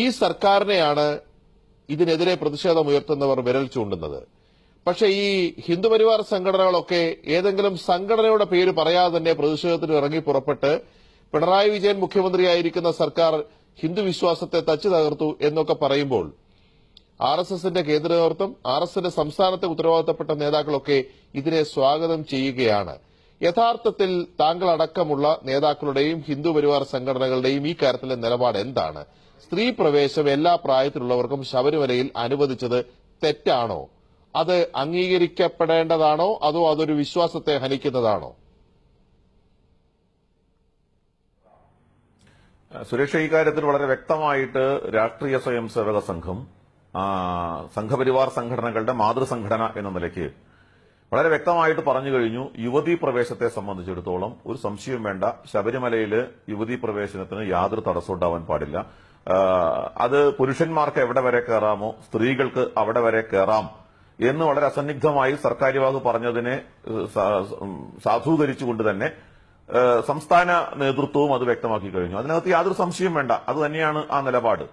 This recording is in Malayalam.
ഈ സർക്കാരിനെയാണ് ഇതിനെതിരെ ഉയർത്തുന്നവർ വിരൽ ചൂണ്ടുന്നത് പക്ഷേ ഈ ഹിന്ദുപരിവാർ സംഘടനകളൊക്കെ ഏതെങ്കിലും സംഘടനയുടെ പേര് പറയാതെ തന്നെ പ്രതിഷേധത്തിന് ഇറങ്ങി പുറപ്പെട്ട് പിണറായി വിജയൻ മുഖ്യമന്ത്രിയായിരിക്കുന്ന സർക്കാർ ഹിന്ദു വിശ്വാസത്തെ തച്ചു തകർത്തു എന്നൊക്കെ പറയുമ്പോൾ ആർ എസ് എസിന്റെ കേന്ദ്ര നേതൃത്വം ആർ എസ് എസിന്റെ സംസ്ഥാനത്തെ ഉത്തരവാദിത്തപ്പെട്ട നേതാക്കളൊക്കെ ഇതിനെ സ്വാഗതം ചെയ്യുകയാണ് യഥാർത്ഥത്തിൽ താങ്കൾ അടക്കമുള്ള നേതാക്കളുടെയും ഹിന്ദു പരിവാർ സംഘടനകളുടെയും ഈ കാര്യത്തിലെ നിലപാട് എന്താണ് സ്ത്രീ പ്രവേശം എല്ലാ പ്രായത്തിലുള്ളവർക്കും ശബരിമലയിൽ അനുവദിച്ചത് തെറ്റാണോ അത് അംഗീകരിക്കപ്പെടേണ്ടതാണോ അതോ അതൊരു വിശ്വാസത്തെ ഹനിക്കുന്നതാണോ സുരക്ഷ ഇക്കാര്യത്തിൽ വളരെ വ്യക്തമായിട്ട് രാഷ്ട്രീയ സ്വയംസേവക സംഘം സംഘപരിവാർ സംഘടനകളുടെ മാതൃസംഘടന എന്ന നിലയ്ക്ക് വളരെ വ്യക്തമായിട്ട് പറഞ്ഞു കഴിഞ്ഞു യുവതീ പ്രവേശത്തെ സംബന്ധിച്ചിടത്തോളം ഒരു സംശയം വേണ്ട ശബരിമലയിൽ യുവതീ പ്രവേശനത്തിന് യാതൊരു തടസ്സം ഉണ്ടാവാൻ പാടില്ല അത് പുരുഷന്മാർക്ക് എവിടെ വരെ കയറാമോ സ്ത്രീകൾക്ക് അവിടെ വരെ കയറാം എന്ന് വളരെ അസന്നിഗ്ധമായി സർക്കാർ വിഭാഗ് പറഞ്ഞതിനെ സാധൂകരിച്ചുകൊണ്ട് തന്നെ സംസ്ഥാന നേതൃത്വവും അത് വ്യക്തമാക്കി കഴിഞ്ഞു അതിനകത്ത് യാതൊരു സംശയം വേണ്ട അത് തന്നെയാണ് ആ നിലപാട്